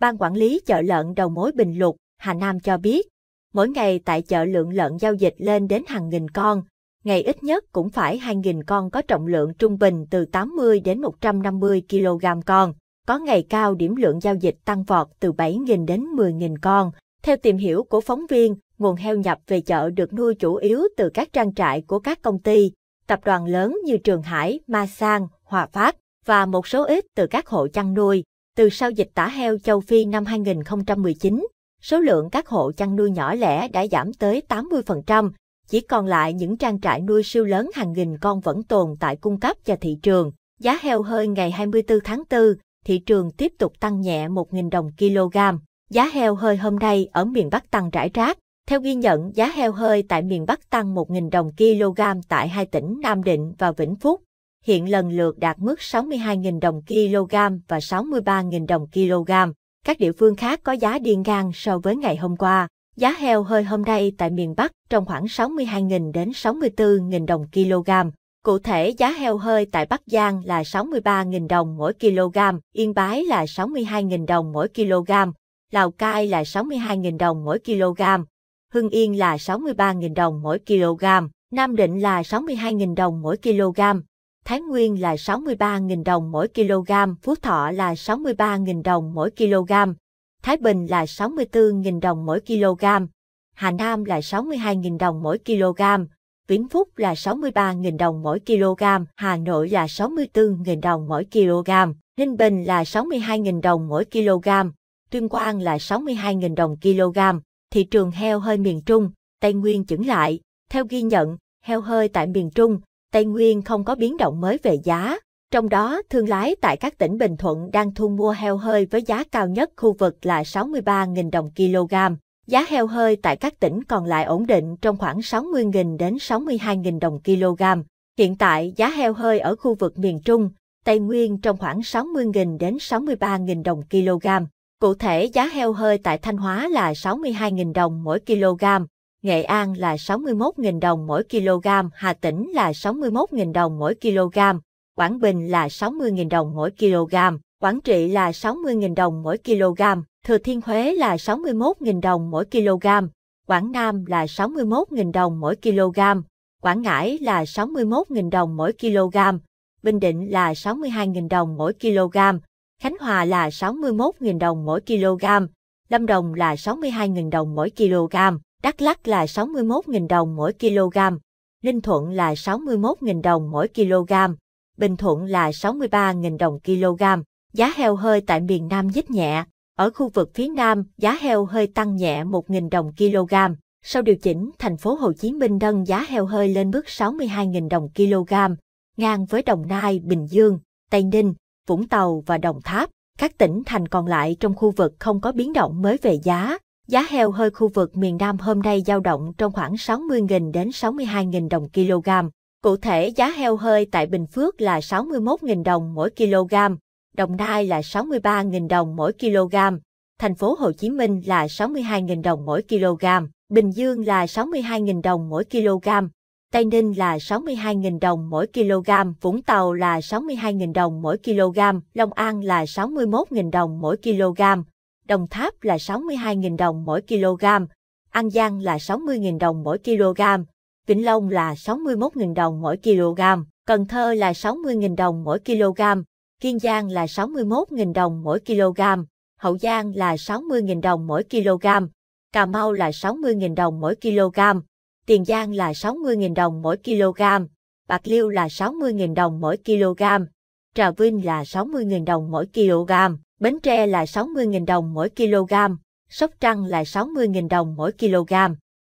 Ban quản lý chợ lợn đầu mối Bình Lục, Hà Nam cho biết, mỗi ngày tại chợ lượng lợn giao dịch lên đến hàng nghìn con, ngày ít nhất cũng phải 2.000 con có trọng lượng trung bình từ 80 đến 150 kg con. Có ngày cao điểm lượng giao dịch tăng vọt từ 7.000 đến 10.000 con. Theo tìm hiểu của phóng viên, nguồn heo nhập về chợ được nuôi chủ yếu từ các trang trại của các công ty, tập đoàn lớn như Trường Hải, Ma Sang, Hòa Phát và một số ít từ các hộ chăn nuôi. Từ sau dịch tả heo châu Phi năm 2019, số lượng các hộ chăn nuôi nhỏ lẻ đã giảm tới 80%, chỉ còn lại những trang trại nuôi siêu lớn hàng nghìn con vẫn tồn tại cung cấp cho thị trường. Giá heo hơi ngày 24 tháng 4, thị trường tiếp tục tăng nhẹ 1.000 đồng kg. Giá heo hơi hôm nay ở miền Bắc tăng rải rác. Theo ghi nhận, giá heo hơi tại miền Bắc tăng 1.000 đồng kg tại hai tỉnh Nam Định và Vĩnh Phúc hiện lần lượt đạt mức 62.000 đồng kg và 63.000 đồng kg. Các địa phương khác có giá điên ngang so với ngày hôm qua. Giá heo hơi hôm nay tại miền Bắc trong khoảng 62.000 đến 64.000 đồng kg. Cụ thể giá heo hơi tại Bắc Giang là 63.000 đồng mỗi kg, Yên Bái là 62.000 đồng mỗi kg, Lào Cai là 62.000 đồng mỗi kg, Hưng Yên là 63.000 đồng mỗi kg, Nam Định là 62.000 đồng mỗi kg, Thái Nguyên là 63.000 đồng mỗi kg, Phú Thọ là 63.000 đồng mỗi kg, Thái Bình là 64.000 đồng mỗi kg, Hà Nam là 62.000 đồng mỗi kg, Vĩnh Phúc là 63.000 đồng mỗi kg, Hà Nội là 64.000 đồng mỗi kg, Ninh Bình là 62.000 đồng mỗi kg, Tuyên Quang là 62.000 đồng kg. Thị trường heo hơi miền Trung, Tây Nguyên chững lại. Theo ghi nhận, heo hơi tại miền Trung, Tây Nguyên không có biến động mới về giá, trong đó thương lái tại các tỉnh Bình Thuận đang thu mua heo hơi với giá cao nhất khu vực là 63.000 đồng kg. Giá heo hơi tại các tỉnh còn lại ổn định trong khoảng 60.000 đến 62.000 đồng kg. Hiện tại giá heo hơi ở khu vực miền Trung, Tây Nguyên trong khoảng 60.000 đến 63.000 đồng kg. Cụ thể giá heo hơi tại Thanh Hóa là 62.000 đồng mỗi kg, Nghệ An là 61.000 đồng mỗi kg, Hà Tĩnh là 61.000 đồng mỗi kg, Quảng Bình là 60.000 đồng mỗi kg, Quảng Trị là 60.000 đồng mỗi kg, Thừa Thiên Huế là 61.000 đồng mỗi kg, Quảng Nam là 61.000 đồng mỗi kg, Quảng Ngãi là 61.000 đồng mỗi kg, Bình Định là 62.000 đồng mỗi kg, Khánh Hòa là 61.000 đồng mỗi kg, Lâm Đồng là 62.000 đồng mỗi kg. Đắk Lắk là 61.000 đồng mỗi kg, Ninh Thuận là 61.000 đồng mỗi kg, Bình Thuận là 63.000 đồng kg. Giá heo hơi tại miền Nam nhích nhẹ. Ở khu vực phía Nam, giá heo hơi tăng nhẹ 1.000 đồng kg. Sau điều chỉnh, thành phố Hồ Chí Minh nâng giá heo hơi lên mức 62.000 đồng kg, ngang với Đồng Nai, Bình Dương, Tây Ninh, Vũng Tàu và Đồng Tháp. Các tỉnh thành còn lại trong khu vực không có biến động mới về giá. Giá heo hơi khu vực miền Nam hôm nay dao động trong khoảng 60.000 đến 62.000 đồng kg. Cụ thể giá heo hơi tại Bình Phước là 61.000 đồng mỗi kg, Đồng Nai là 63.000 đồng mỗi kg, thành phố Hồ Chí Minh là 62.000 đồng mỗi kg, Bình Dương là 62.000 đồng mỗi kg, Tây Ninh là 62.000 đồng mỗi kg, Vũng Tàu là 62.000 đồng mỗi kg, Long An là 61.000 đồng mỗi kg, Đồng Tháp là 62.000 đồng mỗi kg, An Giang là 60.000 đồng mỗi kg, Vĩnh Long là 61.000 đồng mỗi kg, Cần Thơ là 60.000 đồng mỗi kg, Kiên Giang là 61.000 đồng mỗi kg, Hậu Giang là 60.000 đồng mỗi kg, Cà Mau là 60.000 đồng mỗi kg, Tiền Giang là 60.000 đồng mỗi kg, Bạc Liêu là 60.000 đồng mỗi kg, Trà Vinh là 60.000 đồng mỗi kg. Bến Tre là 60.000 đồng mỗi kg, Sóc Trăng là 60.000 đồng mỗi kg.